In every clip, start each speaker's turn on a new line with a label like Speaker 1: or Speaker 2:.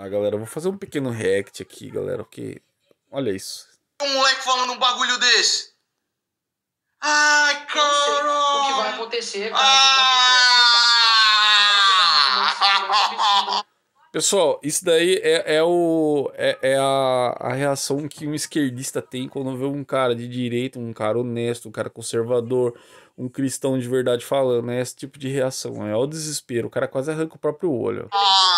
Speaker 1: Ah, galera, eu vou fazer um pequeno react aqui, galera, que... Olha isso. Um moleque falando um bagulho desse. Ai, cara! O que vai acontecer, cara? Pessoal, isso daí é, é, o, é, é a, a reação que um esquerdista tem quando vê um cara de direita, um cara honesto, um cara conservador, um cristão de verdade falando. É esse tipo de reação. É o desespero. O cara quase arranca o próprio olho. Ah!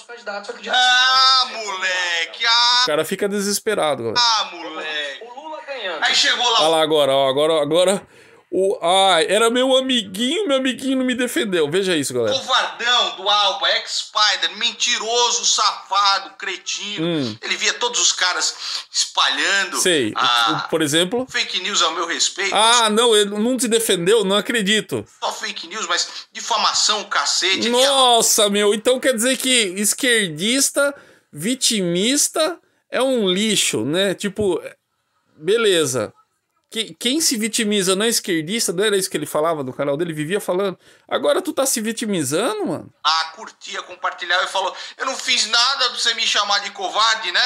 Speaker 1: novos candidatos, acredito Ah, que moleque! Ah, o cara fica desesperado. Ah, moleque! O Lula ganhando. Aí chegou lá. Olha lá agora, ó, agora, agora. O, ai, ah, era meu amiguinho, meu amiguinho não me defendeu. Veja isso, galera. Covardão do Alba, ex-Spider, mentiroso, safado, cretino. Hum. Ele via todos os caras espalhando. Sei. A... Por exemplo? Fake news ao meu respeito. Ah, não, ele não se defendeu, não acredito. Só fake news, mas difamação, cacete. Nossa, meu, então quer dizer que esquerdista, vitimista é um lixo, né? Tipo, beleza que, quem se vitimiza não é esquerdista, não era isso que ele falava no canal dele, vivia falando. Agora tu tá se vitimizando, mano. Ah, curtia, compartilhava e falou: Eu não fiz nada pra você me chamar de covarde, né?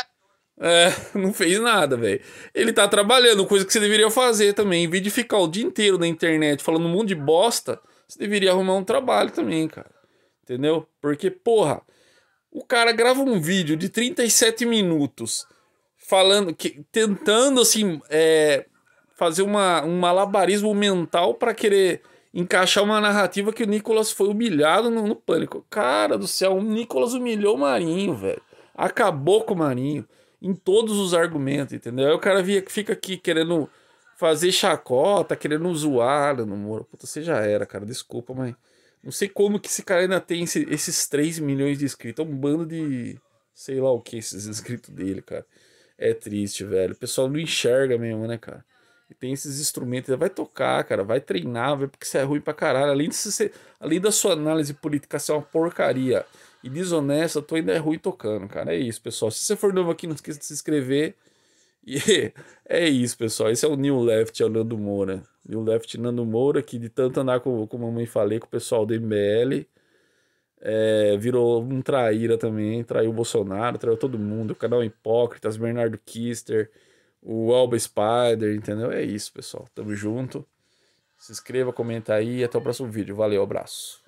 Speaker 1: É, não fez nada, velho. Ele tá trabalhando, coisa que você deveria fazer também. Em vez de ficar o dia inteiro na internet falando um monte de bosta, você deveria arrumar um trabalho também, cara. Entendeu? Porque, porra, o cara grava um vídeo de 37 minutos falando que. tentando assim. É, fazer uma, um malabarismo mental para querer encaixar uma narrativa que o Nicolas foi humilhado no, no pânico. Cara do céu, o Nicolas humilhou o Marinho, velho. Acabou com o Marinho. Em todos os argumentos, entendeu? Aí o cara via, fica aqui querendo fazer chacota, querendo zoar no Moro. Puta, você já era, cara. Desculpa, mas. Não sei como que esse cara ainda tem esse, esses 3 milhões de inscritos. É um bando de. sei lá o que, esses inscritos dele, cara. É triste, velho. O pessoal não enxerga mesmo, né, cara? E tem esses instrumentos, vai tocar, cara, vai treinar, vai porque você é ruim pra caralho. Além, de ser, além da sua análise política ser uma porcaria e desonesta, tu ainda é ruim tocando, cara. É isso, pessoal. Se você for novo aqui, não esqueça de se inscrever. E é isso, pessoal. Esse é o New Left, é o Nando Moura. New Left Nando Moura, que de tanto andar com, como a mamãe falei, com o pessoal do MBL, é, virou um traíra também. Traiu o Bolsonaro, traiu todo mundo. O canal Hipócritas, Bernardo Kister o Alba Spider, entendeu? É isso, pessoal. Tamo junto. Se inscreva, comenta aí. Até o próximo vídeo. Valeu, abraço.